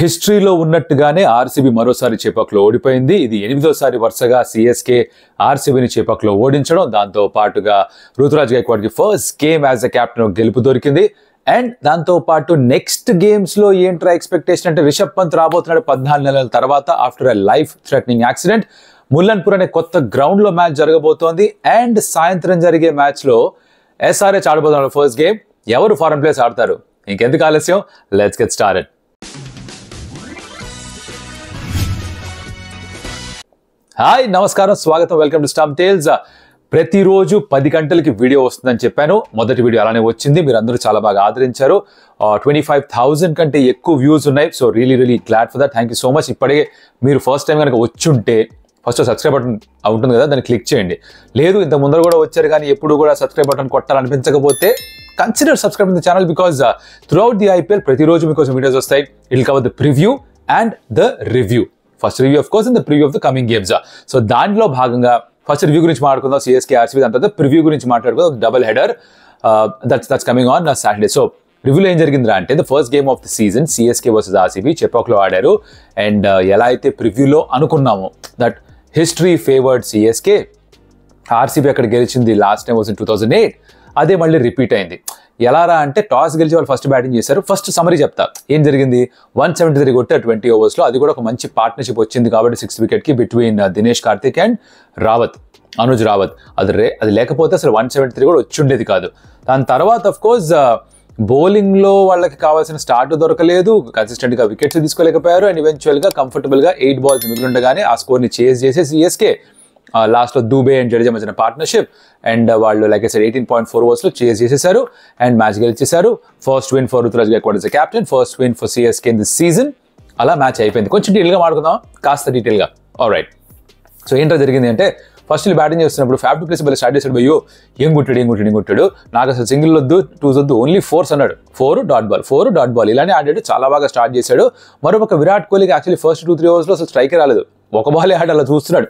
హిస్టరీలో ఉన్నట్టుగానే ఆర్సీబీ మరోసారి చేపక్లో ఓడిపోయింది ఇది ఎనిమిదోసారి వరుసగా సిఎస్కే ఆర్సీబీని చేపక్లో ఓడించడం దాంతో పాటుగా రుతురాజ్ గైక్వాడ్కి first game as a captain గెలుపు దొరికింది అండ్ దాంతో పాటు నెక్స్ట్ గేమ్స్లో ఏంట్రా ఎక్స్పెక్టేషన్ అంటే రిషబ్ పంత్ రాబోతున్నాడు పద్నాలుగు నెలల తర్వాత after a life threatening accident Mullanpur అనే కొత్త గ్రౌండ్లో మ్యాచ్ జరగబోతోంది అండ్ సాయంత్రం జరిగే మ్యాచ్లో ఎస్ఆర్ఎస్ ఆడబోతున్నాడు ఫస్ట్ గేమ్ ఎవరు ఫారెన్ ప్లేస్ ఆడతారు ఇంకెందుకు ఆలస్యం లెట్స్ గెట్ స్టార్ట్ హాయ్ నమస్కారం స్వాగతం వెల్కమ్ టు స్టామ్ టేల్స్ ప్రతిరోజు పది గంటలకి వీడియో వస్తుందని చెప్పాను మొదటి వీడియో అలానే వచ్చింది మీరు అందరూ చాలా బాగా ఆదరించారు ట్వంటీ ఫైవ్ థౌజండ్ కంటే ఎక్కువ వ్యూస్ ఉన్నాయి so really really glad for that thank you so much ఇప్పటికే మీరు ఫస్ట్ టైం కనుక వచ్చుంటే ఫస్ట్ సబ్స్క్రైబ్ బటన్ ఉంటుంది కదా దాన్ని క్లిక్ చేయండి లేదు ఇంత ముందర కూడా వచ్చారు కానీ ఎప్పుడు కూడా సబ్స్క్రైబ్ బటన్ కొట్టాలనిపించకపోతే consider subscribe in channel because throughout the IPL ప్రతిరోజు మీకోసం వీడియోస్ వస్తాయి I'll cover the preview and the review first review of course in the preview of the coming games so దాంట్లో భాగంగా ఫస్ట్ రివ్యూ గురించి మాట్లాడుకుందాం CSK RCB దాని తర్వాత preview గురించి మాట్లాడుకుందాం double header that's that's coming on Saturday so రివ్యూలో ఏం జరిగిందిరా అంటే the first game of the season CSK versus RCB చెపాక్లో ఆడారు అండ్ uh, ఎలా అయితే ప్రివ్యూలో అనుకున్నామో that history favoured CSK RCB అక్కడ గెలిచింది last time was in two thousand eight అదే మళ్ళీ రిపీట్ అయింది ఎలా రా అంటే టాస్ గెలిచి వాళ్ళు ఫస్ట్ బ్యాటింగ్ చేశారు ఫస్ట్ సమరీ చెప్తా ఏం జరిగింది వన్ సెవెంటీ త్రీ కొట్టారు ట్వంటీ ఓవర్స్లో అది కూడా ఒక మంచి పార్ట్నర్షిప్ వచ్చింది కాబట్టి సిక్స్ వికెట్కి బిట్వీన్ దినేష్ కార్తిక్ అండ్ రావత్ అనుజ్ రావత్ అది రే అది లేకపోతే అసలు వన్ సెవెంటీ త్రీ కూడా వచ్చిండేది కాదు దాని తర్వాత అఫ్ కోర్స్ బౌలింగ్లో వాళ్ళకి కావాల్సిన స్టార్ట్ దొరకలేదు కన్సిస్టెంట్గా వికెట్స్ తీసుకోలేకపోయారు అండ్ ఈవెన్చువల్గా కంఫర్టబుల్గా ఎయిట్ బాల్స్ మిగిలి ఉండగానే ఆ స్కోర్ని చేజ్ చేసేసి సిఎస్కే e లాస్ట్లో దూబే అండ్ జడేజా మధ్యన పార్ట్నర్షిప్ అండ్ వాళ్ళు like sir eighteen point four ఓవర్స్లో చేజ్ చేసేసారు అండ్ మ్యాచ్ గెలిచేశారు first win for Ruturaj Gaikwad is captain first win for CSK in this season అలా మ్యాచ్ అయిపోయింది కొంచెం డీటెయిల్గా మాడుకుందాం కాస్త డీటెయిల్గా ఆల్ రైట్ సో ఏంటో జరిగింది అంటే ఫస్ట్ బ్యాటింగ్ చేస్తున్నప్పుడు ఫ్యాఫ్ ప్లేస్ బలి స్టార్ట్ చేసాడు అయ్యో ఏం కొట్టాడు ఏం కొట్టాడు ఏం కొట్టాడు నాకు అసలు సింగిల్ వద్దు టూస్ వద్దు ఓన్లీ ఫోర్స్ అన్నాడు four dot ball four dot ball ఇలానే ఆడాడు చాలా బాగా స్టార్ట్ చేశాడు మరొక విరాట్ కోహ్లీకి యాక్చువల్లీ ఫస్ట్ టూ త్రీ అవర్స్లో అసలు స్ట్రైక్ రాలేదు ఒక బాలే ఆడాలి అలా చూస్తున్నాడు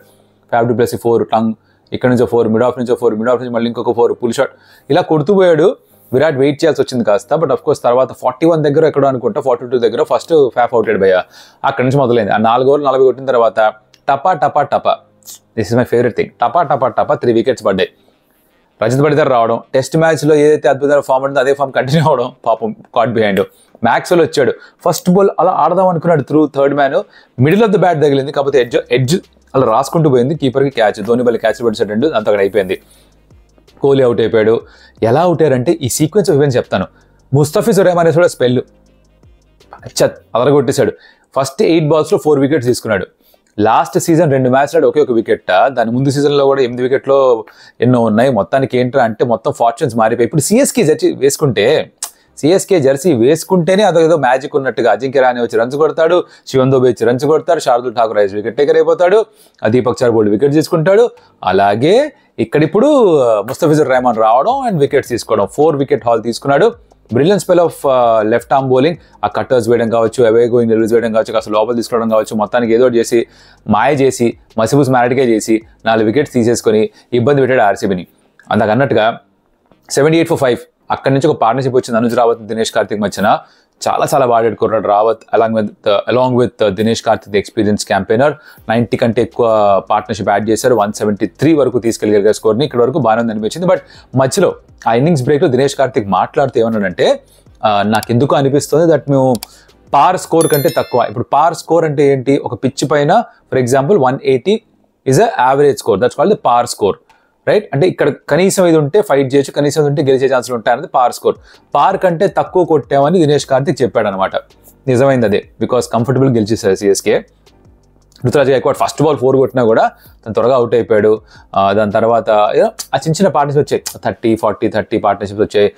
టు ప్లస్ ఫోర్ టంగ్ ఇక్కడ నుంచో ఫోర్ మిడ్ ఆఫ్ నుంచి ఫోర్ మిడ్ ఆఫ్ నుంచి మళ్ళీ ఇంకొక ఫోర్ పుల్ షాట్ ఇలా కొడుతూ పోయాడు విరాట్ వెయిట్ చేయాల్సి వచ్చింది కాస్త బట్ అఫ్ కోర్స్ తర్వాత ఫార్టీ వన్ దగ్గర ఎక్కడో అనుకుంటా ఫార్టీ టూ దగ్గర ఫస్ట్ ఫ్యాఫ్ అవుటెడ్ భయ్య అక్కడ నుంచి మొదలైంది ఆ నాలుగు ఓవర్లు నలభై కొట్టిన తర్వాత టపా టపా టపా this is my favourite thing టపా టపా టపా త్రీ వికెట్స్ పడ్డాయి రజత్ పడితే రావడం టెస్ట్ మ్యాచ్లో ఏదైతే అద్భుతమైన ఫామ్ ఉంటుందో అదే ఫామ్ కంటిన్యూ అవడం పాపం కాట్ బిహైండ్ మ్యాక్స్వెల్ వచ్చాడు ఫస్ట్ బాల్ అలా ఆడదాం అనుకున్నాడు through third man middle of the bat తగిలింది కాకపోతే ఎడ్జ్ ఎడ్జ్ అలా రాసుకుంటూ పోయింది కీపర్కి క్యాచ్ ధోని బలి క్యాచ్ పడిచేటండు అంత అక్కడ అయిపోయింది కోహ్లీ అవుట్ అయిపోయాడు ఎలా అయ్యారంటే ఈ సీక్వెన్స్ ఇవన్నీ చెప్తాను ముస్తఫిజ్ అనేసి కూడా స్పెల్ చత్ అదరగొట్టేశాడు ఫస్ట్ ఎయిట్ బాల్స్లో ఫోర్ వికెట్స్ తీసుకున్నాడు లాస్ట్ సీజన్ రెండు మ్యాచ్లు ఒకే ఒక వికెట్ దాని ముందు సీజన్లో కూడా ఎనిమిది వికెట్లో ఎన్నో ఉన్నాయి మొత్తానికి ఏంట్రా అంటే మొత్తం ఫార్చూన్స్ మారిపోయి ఇప్పుడు సిఎస్కి వేసుకుంటే సిఎస్కే జెర్సీ వేసుకుంటేనే అదేదో మ్యాజిక్ ఉన్నట్టుగా అజింక్య రాణి వచ్చి రన్స్ కొడతాడు శివన్ దుబే వచ్చి రన్స్ కొడతాడు శారదుల్ ఠాకూర్ ఐదు వికెట్ టేకర్ అయిపోతాడు దీపక్ చార్బోల్డ్ వికెట్ తీసుకుంటాడు అలాగే ఇక్కడిప్పుడు ముస్తఫిజుర్ రెహమాన్ రావడం అండ్ వికెట్స్ తీసుకోవడం ఫోర్ వికెట్ హాల్ తీసుకున్నాడు brilliant spell of left arm bowling ఆ కట్టర్స్ వేయడం కావచ్చు అవే గోయింగ్ రిలీజ్ వేయడం కావచ్చు అసలు లోపల తీసుకోవడం కావచ్చు మొత్తానికి ఏదో చేసి మాయ చేసి మసిబుస్ మ్యారట్గా చేసి నాలుగు వికెట్స్ తీసేసుకొని ఇబ్బంది పెట్టాడు ఆర్సీబీని అందుకన్నట్టుగా సెవెంటీ ఎయిట్ ఫోర్ ఫైవ్ అక్కడి నుంచి ఒక పార్ట్నర్షిప్ వచ్చింది అనుజ్ రావత్ దినేష్ కార్తిక్ మధ్యన చాలా చాలా బాగా కొట్టాడు Rawat along with along with Dinesh Karthik experience campaigner ninety కంటే ఎక్కువ పార్ట్నర్షిప్ యాడ్ చేశారు వన్ సెవెంటీ త్రీ వరకు తీసుకెళ్ళగలిగారు స్కోర్ని ఇక్కడ వరకు బాగానే అనిపించింది బట్ మధ్యలో ఆ ఇన్నింగ్స్ బ్రేక్లో దినేష్ కార్తిక్ మాట్లాడుతూ ఏమన్నాడంటే నాకు ఎందుకు అనిపిస్తుంది దట్ మేము పార్ స్కోర్ కంటే తక్కువ ఇప్పుడు పార్ స్కోర్ అంటే ఏంటి ఒక పిచ్ పైన for example one eighty is a average score that's call the par score right అంటే ఇక్కడ కనీసం ఇది ఉంటే ఫైట్ చేయొచ్చు కనీసం ఇది ఉంటే గెలిచే ఛాన్సులు ఉంటాయన్నది పార్ స్కోర్ పార్ కంటే తక్కువ కొట్టామని దినేష్ కార్తిక్ చెప్పాడు అనమాట నిజమైంది అదే బికాస్ కంఫర్టబుల్ గెలిచేసారు CSK Ruturaj Gaikwad first ball four కొట్టినా కూడా తను త్వరగా అవుట్ అయిపోయాడు దాని తర్వాత ఆ చిన్న చిన్న పార్ట్నర్షిప్ వచ్చాయి థర్టీ ఫార్టీ థర్టీ పార్ట్నర్షిప్స్ వచ్చాయి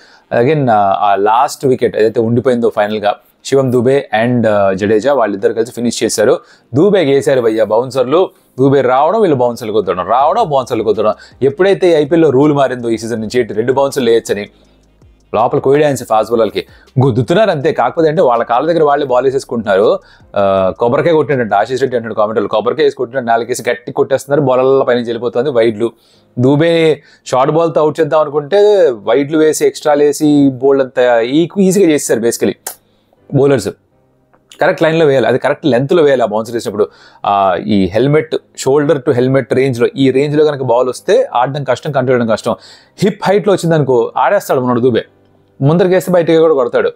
అగైన్ ఆ లాస్ట్ వికెట్ ఏదైతే ఉండిపోయిందో ఫైనల్గా శివం దూబే అండ్ జడేజా వాళ్ళిద్దరు కలిసి ఫినిష్ చేశారు దూబే గేశారు భయ్యా బౌన్సర్లు దూబే రావడం వీళ్ళు బౌన్సర్లు కొద్దడం రావడం బౌన్సర్లు కొద్దడం ఎప్పుడైతే ఐపీఎల్లో రూల్ మారిందో ఈ సీజన్ నుంచి రెండు బౌన్సర్లు వేయొచ్చని లోపల కోయడానికి ఫాస్ట్ బౌలర్కి గుద్దుతున్నారు అంతే కాకపోతే అంటే వాళ్ళ కాళ్ళ దగ్గర వాళ్ళే బాల్ వేసేసుకుంటున్నారు కొబ్బరికాయ కొట్టినట్టు ఆశీస్ రెడ్డి అంటే కామెంటర్లు కొబ్బరికాయ వేసుకుంటున్నారు కొట్టినట్టు నాలుగేసి గట్టి కొట్టేస్తున్నారు బౌలర్ల పైన వెళ్ళిపోతుంది వైడ్లు దూబే షార్ట్ బాల్తో అవుట్ చేద్దాం అనుకుంటే వైడ్లు వేసి ఎక్స్ట్రాలు వేసి బౌల్ అంతా ఈజీగా చేస్తారు బేసికలీ బౌలర్స్ కరెక్ట్ లైన్లో వేయాలి అది కరెక్ట్ లెంత్లో వేయాలి ఆ బౌన్స్ వేసినప్పుడు ఈ హెల్మెట్ షోల్డర్ టు హెల్మెట్ రేంజ్లో ఈ రేంజ్లో కనుక బాల్ వస్తే ఆడడం కష్టం కంట్రోల్ చేయడం కష్టం హిప్ హైట్లో వచ్చిందనుకో ఆడేస్తాడు మనోడు దూబే ముందరికేస్తే బయటకి కూడా కొడతాడు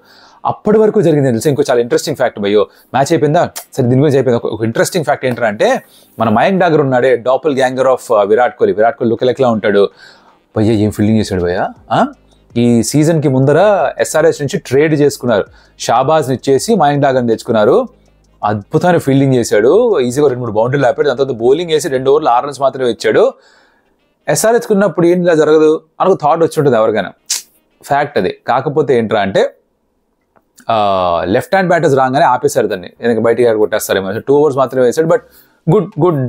అప్పటి వరకు జరిగింది తెలుసు ఇంకో చాలా ఇంట్రెస్టింగ్ ఫ్యాక్ట్ అయ్యో మ్యాచ్ అయిపోయిందా సరే దీని గురించి అయిపోయింది ఒక ఇంట్రెస్టింగ్ ఫ్యాక్ట్ ఏంటంటే మన మయాంక్ డాగర్ ఉన్నాడే doppelganger of Virat Kohli Virat Kohli లుకలెక్లా ఉంటాడు భయ్య ఏం ఫీల్డింగ్ చేశాడు భయ్యా ఈ సీజన్కి ముందర ఎస్ఆర్ఎస్ నుంచి ట్రేడ్ చేసుకున్నారు షాబాజ్ని ఇచ్చేసి మైండ్ డాగన్ తెచ్చుకున్నారు అద్భుతమైన ఫీల్డింగ్ చేశాడు ఈజీగా రెండు మూడు బౌండరీలు ఆపాడు దాని తర్వాత బౌలింగ్ వేసి రెండు ఓవర్లు ఆరు రన్స్ మాత్రమే ఇచ్చాడు ఎస్ఆర్ఎస్ కున్నప్పుడు ఏంటి ఇలా జరగదు అనకు థాట్ వచ్చి ఉంటుంది ఎవరికైనా ఫ్యాక్ట్ అది కాకపోతే ఏంట్రా అంటే లెఫ్ట్ హ్యాండ్ బ్యాటర్స్ రాగానే ఆపేశారు దాన్ని వెనక బయటికి కొట్టేస్తారు టూ ఓవర్స్ మాత్రమే వేశాడు but good good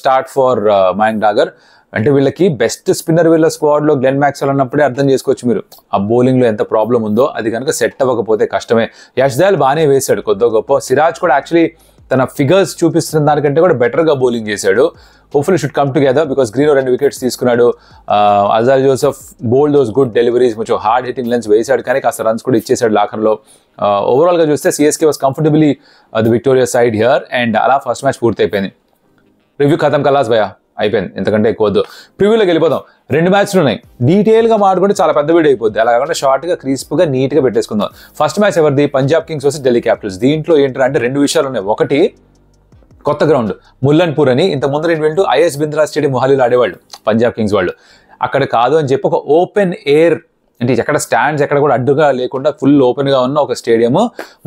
start for Mayank Dagar అంటే వీళ్ళకి బెస్ట్ స్పిన్నర్ వీళ్ళ స్క్వాడ్లో గ్లెన్ మ్యాక్స్ అన్నప్పుడే అర్థం చేసుకోవచ్చు మీరు ఆ బౌలింగ్లో ఎంత ప్రాబ్లం ఉందో అది కనుక సెట్ అవ్వకపోతే కష్టమే యష్దాల్ బాగానే వేశాడు కొద్దో గొప్ప సిరాజ్ కూడా యాక్చువల్లీ తన ఫిగర్స్ చూపిస్తున్న దానికంటే కూడా బెటర్గా బౌలింగ్ చేశాడు hopeful should come together because Green రెండు వికెట్స్ తీసుకున్నాడు Alzarri Joseph bowled those good deliveries కొంచెం హార్డ్ హిట్టింగ్ లెన్స్ వేశాడు కానీ కాస్త రన్స్ కూడా ఇచ్చేశాడు లాకర్లో ఓవరాల్గా uh, చూస్తే సిఎస్కే వాస్ కంఫర్టబుల్లీ అది విక్టోరియా సైడ్ హియర్ అండ్ అలా ఫస్ట్ మ్యాచ్ పూర్తయిపోయింది రివ్యూ ఖతం కలాస్ భయా అయిపోయింది ఎంతకంటే ఎక్కువ వద్దు ప్రివ్యూలోకి వెళ్ళిపోదాం రెండు మ్యాచ్లు ఉన్నాయి డీటెయిల్గా మాడుకుంటే చాలా పెద్ద వీడియో అయిపోద్ది అలా కాకుండా షార్ట్గా క్రిస్ప్గా నీట్గా పెట్టేసుకుందాం ఫస్ట్ మ్యాచ్ ఎవరిది పంజాబ్ కింగ్స్ వచ్చి ఢిల్లీ క్యాపిటల్స్ దీంట్లో ఏంటంటే రెండు విషయాలు ఉన్నాయి ఒకటి కొత్త గ్రౌండ్ ముల్లన్పూర్ అని ఇంత ముందర ఏంటంటే ఐఎస్ బింద్రా స్టేడియం మొహాలీలో ఆడేవాళ్ళు పంజాబ్ కింగ్స్ వాళ్ళు అక్కడ కాదు అని చెప్పి ఒక ఓపెన్ ఎయిర్ అంటే ఎక్కడ స్టాండ్స్ ఎక్కడ కూడా అడ్డుగా లేకుండా ఫుల్ ఓపెన్గా ఉన్న ఒక స్టేడియం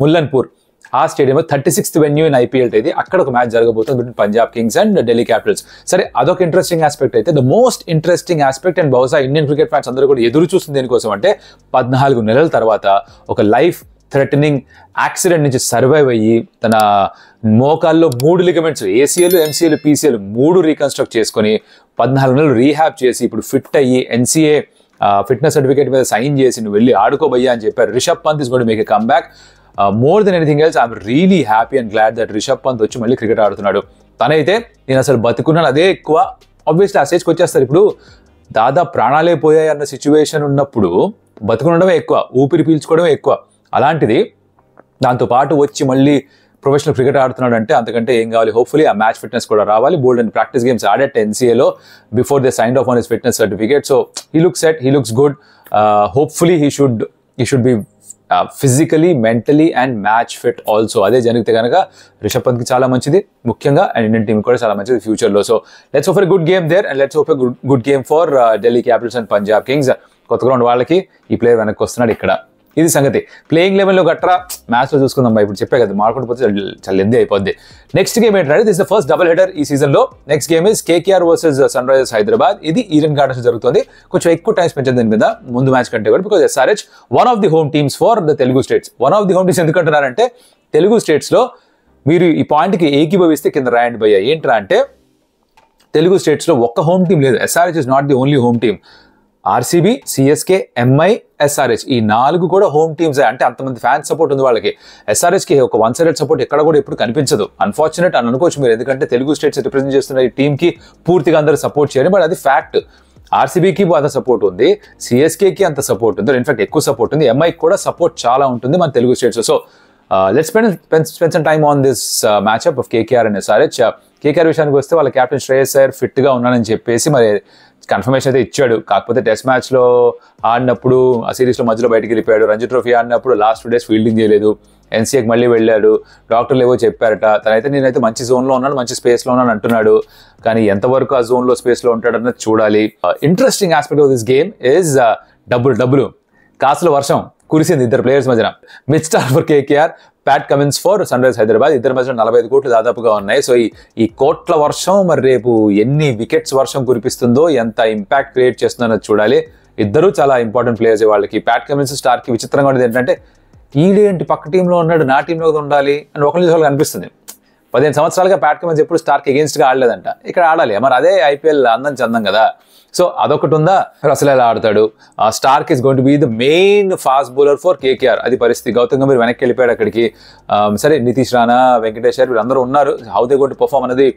ముల్లన్పూర్ ఆ stadium thirty sixth venue in IPL అయితే అక్కడ ఒక మ్యాచ్ జరగబోతుంది between Punjab Kings and Delhi Capitals సరే అదొక ఇంట్రెస్టింగ్ ఆస్పెక్ట్ అయితే the most interesting aspect and బహుశా ఇండియన్ క్రికెట్ ఫ్యాన్స్ అందరూ కూడా ఎదురు చూస్తుంది దేనికోసం అంటే పద్నాలుగు నెలల తర్వాత ఒక లైఫ్ థ్రెటనింగ్ యాక్సిడెంట్ నుంచి సర్వైవ్ అయ్యి తన మోకాల్లో మూడు లిగమెంట్స్ ఏసీఎల్ ఎంసీఎల్ పీసీఎల్ మూడు రీకన్స్ట్రక్ట్ చేసుకొని పద్నాలుగు నెలలు రీహాబ్ చేసి ఇప్పుడు ఫిట్ అయ్యి ఎన్సీఏ ఫిట్నెస్ సర్టిఫికేట్ మీద సైన్ చేసి నువ్వు వెళ్ళి ఆడుకోబోయ్యా అని చెప్పారు Rishabh Pant is god make a back more than anything else I'm really happy and glad that Rishabh Pant వచ్చి మళ్ళీ క్రికెట్ ఆడుతున్నాడు తనైతే నేను అసలు బతుకున్నాను అదే ఎక్కువ ఆబ్వియస్లీ ఆ స్టేజ్కి వచ్చేస్తారు ఇప్పుడు దాదా ప్రాణాలే పోయాయి అన్న సిచ్యువేషన్ ఉన్నప్పుడు బతుకుండడమే ఎక్కువ ఊపిరి పీల్చుకోవడమే ఎక్కువ అలాంటిది దాంతోపాటు వచ్చి మళ్ళీ ప్రొఫెషనల్ క్రికెట్ ఆడుతున్నాడు అంటే అంతకంటే ఏం కావాలి హోప్ఫుల్లీ ఆ మ్యాచ్ ఫిట్నెస్ కూడా రావాలి బోల్డ్ అండ్ ప్రాక్టీస్ గేమ్స్ ఆడట్ ఎన్సీఏలో before they sign off on his fitness certificate so he looks set he looks good hopefully he should he should be physically mentally and match fit also అదే జరిగితే కనుక రిషబ్ పంత్కి చాలా మంచిది ముఖ్యంగా and Indian team కూడా చాలా మంచిది ఫ్యూచర్లో so let's hope for good game there and let's hope for good good game for Delhi Capitals and Punjab Kings కొత్త గ్రౌండ్ వాళ్ళకి ఈ ప్లేయర్ వెనక్కి వస్తున్నాడు ఇక్కడ ఇది సంగతి ప్లేయింగ్ లెవెన్లో గట్రా మ్యాచ్లో చూసుకుందాం ఇప్పుడు చెప్పే కదా పోతే చాలా లెంది అయిపోద్ది నెక్స్ట్ గేమ్ ఏంటంటే this the first double header ఈ సీజన్లో next game is KKR versus Sunrisers Hyderabad ఇది ఈరన్ గార్డెన్స్ జరుగుతుంది కొంచెం ఎక్కువ టైం స్పెండ్ దీని మీద ముందు మ్యాచ్ కంటే కూడా because SRH one of the home teams for the Telugu states one of the home teams ఎందుకంటున్నారంటే తెలుగు స్టేట్స్లో మీరు ఈ పాయింట్కి ఏకీభవిస్తే కింద రాయండి భయ్య ఏంట్రా అంటే తెలుగు స్టేట్స్లో ఒక్క హోమ్ టీమ్ లేదు SRH is not the only home team RCB CSK MI SRH ఈ నాలుగు కూడా హోమ్ టీమ్స్ అంటే అంతమంది ఫ్యాన్ సపోర్ట్ ఉంది వాళ్ళకి కి ఒక వన్ సైడెడ్ సపోర్ట్ ఎక్కడ కూడా ఎప్పుడు కనిపించదు అన్ఫార్చునేట్ అని అనుకోవచ్చు మీరు ఎందుకంటే తెలుగు స్టేట్స్ రిప్రజెంట్ చేస్తున్న ఈ టీంకి పూర్తిగా అందరూ సపోర్ట్ చేయడం బట్ అది ఫ్యాక్ట్ ఆర్సీబీకి అంత సపోర్ట్ ఉంది సిఎస్కేకి అంత సపోర్ట్ ఉంది ఇన్ఫాక్ట్ ఎక్కువ సపోర్ట్ ఉంది ఎంఐకి కూడా సపోర్ట్ చాలా ఉంటుంది మన Telugu states so let's spend spend time on this matchup of KKR and SRH KKR విషయానికి వస్తే వాళ్ళ కెప్టెన్ శ్రేయస్ సార్ ఫిట్గా ఉన్నానని చెప్పేసి మరి కన్ఫర్మేషన్ అయితే ఇచ్చాడు కాకపోతే టెస్ట్ మ్యాచ్లో ఆడినప్పుడు ఆ సిరీస్లో మధ్యలో బయటికి వెళ్ళిపోయాడు రంజీ ట్రోఫీ ఆడినప్పుడు లాస్ట్ టూ డేస్ ఫీల్డింగ్ చేయలేదు ఎన్సీఏకి మళ్ళీ వెళ్ళాడు డాక్టర్లు ఏవో చెప్పారట తనైతే నేనైతే మంచి జోన్లో ఉన్నాను మంచి స్పేస్లో ఉన్నాను అంటున్నాడు కానీ ఎంతవరకు ఆ జోన్లో స్పేస్లో ఉంటాడన్నది చూడాలి interesting aspect of this game is డబ్బులు డబ్బులు కాసుల వర్షం కురిసింది ఇద్దరు ప్లేయర్స్ మధ్యన Mitch for KKR Pat Cummins for Sun Rise Hyderabad ఇద్దరి మధ్యలో నలభై ఐదు కోట్లు దాదాపుగా ఉన్నాయి సో ఈ కోట్ల వర్షం మరి రేపు ఎన్ని వికెట్స్ వర్షం కురిపిస్తుందో ఎంత ఇంపాక్ట్ క్రియేట్ చేస్తుందో చూడాలి ఇద్దరూ చాలా ఇంపార్టెంట్ ప్లేయర్స్ వాళ్ళకి ప్యాట్ కమిన్స్ స్టార్కి విచిత్రంగా ఉండేది ఏంటంటే ఈడేంటి పక్క టీంలో ఉన్నాడు నా టీంలో ఉండాలి అని ఒకరి అనిపిస్తుంది పదిహేను సంవత్సరాలుగా ప్యాట్ కమిన్స్ ఎప్పుడు స్టార్క్ ఎగెన్స్ట్గా ఆడలేదంట ఇక్కడ ఆడాలి మరి అదే ఐపీఎల్ అందం చందం కదా సో అదొకటి ఉందా రసల్ ఎలా ఆడతాడు Starc is going to be the main fast bowler for KKR అది పరిస్థితి గౌతమ్ గంభీర్ వెనక్కి వెళ్ళిపోయాడు అక్కడికి సరే నితీష్ రాణా వెంకటేశ్వర్ వీళ్ళందరూ ఉన్నారు హౌ దే గోట్ పర్ఫామ్ అనేది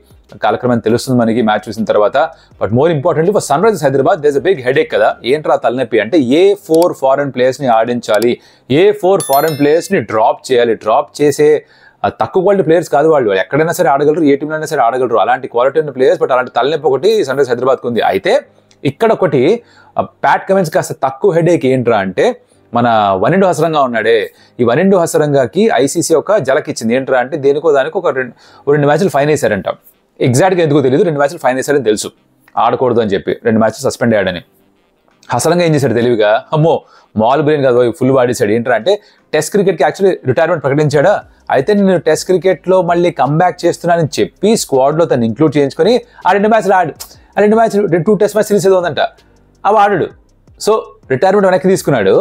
కాలక్రమం తెలుస్తుంది మనకి మ్యాచ్ చూసిన తర్వాత but more importantly for Sunrisers Hyderabad does a big headache కదా ఏంట్రా తలనొప్పి అంటే ఏ ఫోర్ ఫారెన్ ప్లేయర్స్ని ఆడించాలి ఏ ఫోర్ ఫారెన్ ప్లేయర్స్ని డ్రాప్ చేయాలి డ్రాప్ చేసే తక్కువ క్వాలిటీ ప్లేయర్స్ కాదు వాళ్ళు ఎక్కడైనా సరే ఆడగలరు ఏ టీంలో అయినా సరే ఆడగలరు అలాంటి క్వాలిటీ ఉన్న ప్లేయర్స్ బట్ అలాంటి తలనొప్పి ఒకటి సన్ రైజ్ హైదరాబాద్కి ఉంది అయితే ఇక్కడ ఒకటి ప్యాట్ కమెన్స్ కాస్త తక్కువ హెడేక్ ఏంట్రా అంటే మన వనిండు హసరంగా ఉన్నాడే ఈ వనిండు హసరంగాకి ఐసీసీ ఒక జలకిచ్చింది ఏంట్రా అంటే దేనికో దానికి ఒక రెండు రెండు మ్యాచ్లు ఫైన్ వేశారంట ఎగ్జాక్ట్గా ఎందుకు తెలియదు రెండు మ్యాచ్లు ఫైన్ వేశారని తెలుసు ఆడకూడదు అని చెప్పి రెండు మ్యాచ్లు సస్పెండ్ అయ్యాడని హసలంగా ఏం చేశాడు తెలివిగా అమ్మో మాల్ బ్రెయిన్ కాదు ఫుల్ వాడేశాడు ఏంటంటే అంటే టెస్ట్ క్రికెట్కి యాక్చువల్లీ రిటైర్మెంట్ ప్రకటించాడా అయితే నేను టెస్ట్ క్రికెట్లో మళ్ళీ కంబ్యాక్ చేస్తున్నానని చెప్పి స్క్వాడ్లో తను ఇంక్లూడ్ చేయించుకొని ఆ రెండు మ్యాచ్లు ఆడు ఆ రెండు మ్యాచ్లు టూ టెస్ట్ మ్యాచ్ సిరీస్ ఏదో ఉందంట అవి ఆడాడు సో రిటైర్మెంట్ వెనక్కి తీసుకున్నాడు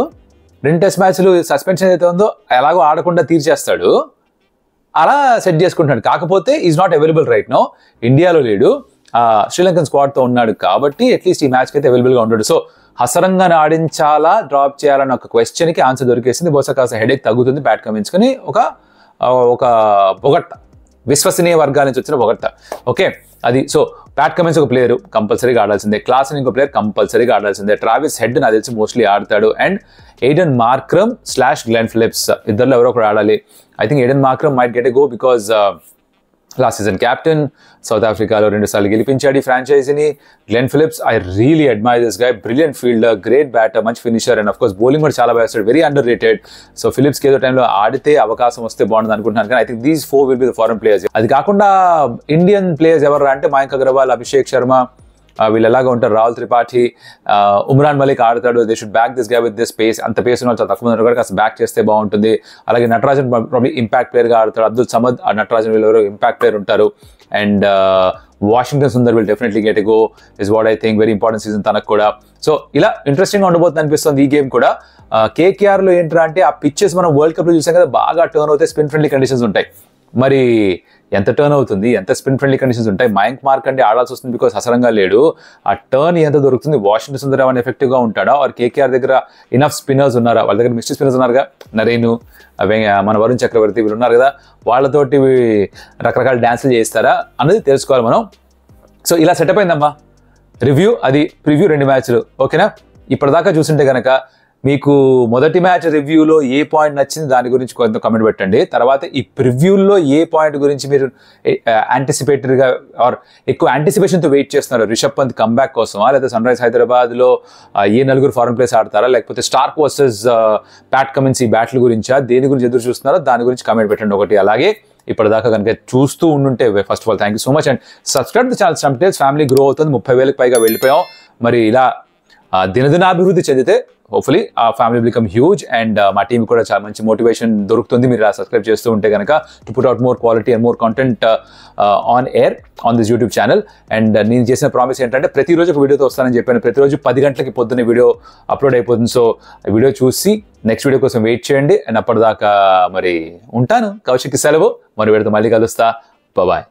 రెండు టెస్ట్ మ్యాచ్లు సస్పెన్షన్ ఏదైతే ఉందో ఎలాగో ఆడకుండా తీర్చేస్తాడు అలా సెట్ చేసుకుంటున్నాడు కాకపోతే is not available right now ఇండియాలో లేడు శ్రీలంకన్ స్క్వాడ్తో ఉన్నాడు కాబట్టి అట్లీస్ట్ ఈ మ్యాచ్కి అయితే అవైలబుల్గా ఉండడు సో హసరంగా ఆడించాలా డ్రాప్ చేయాలన్న ఒక క్వశ్చన్కి ఆన్సర్ దొరికేసింది బహుశా కాస్త హెడేక్ తగ్గుతుంది బ్యాట్ కమించుకొని ఒక ఒక బొగట్ట విశ్వసనీయ వర్గాల నుంచి వచ్చిన బొగట్ట ఓకే అది సో బ్యాట్ కమిన్స్ ఒక ప్లేయర్ కంపల్సరీగా ఆడాల్సిందే క్లాస్ ఇంకో ప్లేయర్ కంపల్సరీగా ఆడాల్సిందే ట్రావిస్ హెడ్ నా తెలిసి మోస్ట్లీ ఆడతాడు and Aiden Markram slash Glenn Phillips ఇద్దరు ఎవరో ఒకరు ఆడాలి I think Aiden Markram might get a go because last season captain South ఆఫ్రికాలో రెండుసార్లు గెలిపించాడు ఈ ఫ్రాంచైజీని Glenn Phillips I really admire this guy brilliant fielder great batter మంచి ఫినిషర్ అండ్ కోర్స్ బౌలింగ్ కూడా చాలా వేస్తాడు వెరీ అండర్ రేటెడ్ సో ఫిలిప్స్కి ఏదో టైంలో ఆడితే అవకాశం వస్తే బాగుంటుంది అనుకుంటున్నాను కానీ I think these four will be the foreign players అది కాకుండా ఇండియన్ ప్లేయర్స్ ఎవరు అంటే మయాంక్ అగర్వాల్ అభిషేక్ శర్మ వీళ్ళు ఎలాగ ఉంటారు రాహుల్ త్రిపాఠి ఉమ్రాన్ మలిక్ ఆడతాడు they should back this guy with this pace అంత పేస్ ఉన్న చాలా తక్కువ ఉన్నారు కూడా కాస్త బ్యాక్ చేస్తే బాగుంటుంది అలాగే నటరాజన్ ప్రాబ్లీ ఇంపాక్ట్ ప్లేయర్గా ఆడతాడు అబ్దుల్ సమద్ నటరాజన్ వీళ్ళు ఇంపాక్ట్ ప్లేయర్ ఉంటారు and Washington Sundar will definitely get go is what I think very important season తనకు కూడా సో ఇలా ఇంట్రెస్టింగ్ ఉండబోతుంది అనిపిస్తుంది ఈ గేమ్ కూడా కేకేఆర్లో ఏంటంటే ఆ పిచ్చెస్ మనం వరల్డ్ కప్లో చూసాం కదా బాగా టర్న్ అవుతాయి స్పిన్ ఫ్రెండ్లీ కండిషన్స్ ఉంటాయి మరి ఎంత టర్న్ అవుతుంది ఎంత స్పిన్ ఫ్రెండ్లీ కండిషన్స్ ఉంటాయి మయంక్ మార్క్ అంటే ఆడాల్సి వస్తుంది బికాస్ అసరంగా లేడు ఆ టర్న్ ఎంత దొరుకుతుంది వాషింగ్టన్ సుందరరావు అని ఎఫెక్టివ్గా ఉంటాడా ఆర్ కేకేఆర్ దగ్గర ఇనఫ్ స్పిన్నర్స్ ఉన్నారా వాళ్ళ దగ్గర మిస్టర్ స్పిన్నర్స్ ఉన్నారుగా నరేను మన వరుణ్ చక్రవర్తి వీళ్ళు ఉన్నారు కదా వాళ్ళతోటి రకరకాల డ్యాన్సులు చేస్తారా అన్నది తెలుసుకోవాలి మనం సో ఇలా సెటప్ అయిందమ్మా రివ్యూ అది ప్రివ్యూ రెండు మ్యాచ్లు ఓకేనా ఇప్పటిదాకా చూసింటే కనుక మీకు మొదటి మ్యాచ్ రివ్యూలో ఏ పాయింట్ నచ్చింది దాని గురించి కొంత కమెంట్ పెట్టండి తర్వాత ఈ ప్రివ్యూల్లో ఏ పాయింట్ గురించి మీరు యాంటిసిపేటరీగా ఆర్ ఎక్కువ యాంటిసిపేషన్తో వెయిట్ చేస్తున్నారు రిషబ్ పంత్ కమ్బ్యాక్ కోసమా లేదా సన్ రైజ్ హైదరాబాద్లో ఏ నలుగురు ఫారెన్ ప్లేస్ ఆడతారా లేకపోతే స్టార్క్ వర్సెస్ ప్యాట్ కమిన్స్ ఈ బ్యాట్ల గురించా దేని గురించి ఎదురు చూస్తున్నారో దాని గురించి కమెంట్ పెట్టండి ఒకటి అలాగే ఇప్పటిదాకా కనుక చూస్తూ ఉండుంటే first of all thank you so much and subscribe channel some family grow అవుతుంది ముప్పై వేలకు పైగా వెళ్ళిపోయాం మరి ఇలా దినదినాభివృద్ధి చెందితే హోప్ఫుల్లీ ఆ ఫ్యామిలీ బికమ్ హ్యూజ్ అండ్ మా టీం కూడా చాలా మంచి మోటివేషన్ దొరుకుతుంది మీరు సబ్స్క్రైబ్ చేస్తూ ఉంటే కనుక to put out more quality and more content on air on this YouTube channel and నేను చేసిన ప్రామిస్ ఏంటంటే ప్రతిరోజు ఒక వీడియోతో వస్తానని చెప్పాను ప్రతిరోజు పది గంటలకి పొద్దున్న వీడియో అప్లోడ్ అయిపోతుంది సో వీడియో చూసి నెక్స్ట్ వీడియో కోసం వెయిట్ చేయండి అండ్ అప్పటిదాకా మరి ఉంటాను కౌశిక్కి సెలవు మరి వీడితో మళ్ళీ కలుస్తా బాయ్